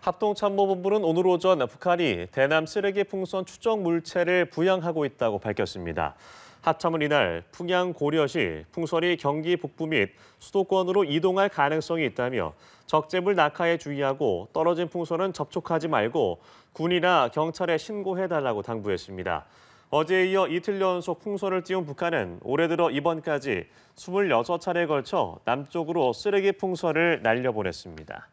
합동참모본부는 오늘 오전 북한이 대남 쓰레기 풍선 추적 물체를 부양하고 있다고 밝혔습니다. 합참은 이날 풍양 고려시 풍선이 경기 북부 및 수도권으로 이동할 가능성이 있다며 적재물 낙하에 주의하고 떨어진 풍선은 접촉하지 말고 군이나 경찰에 신고해달라고 당부했습니다. 어제에 이어 이틀 연속 풍선을 띄운 북한은 올해 들어 이번까지 26차례에 걸쳐 남쪽으로 쓰레기 풍선을 날려보냈습니다.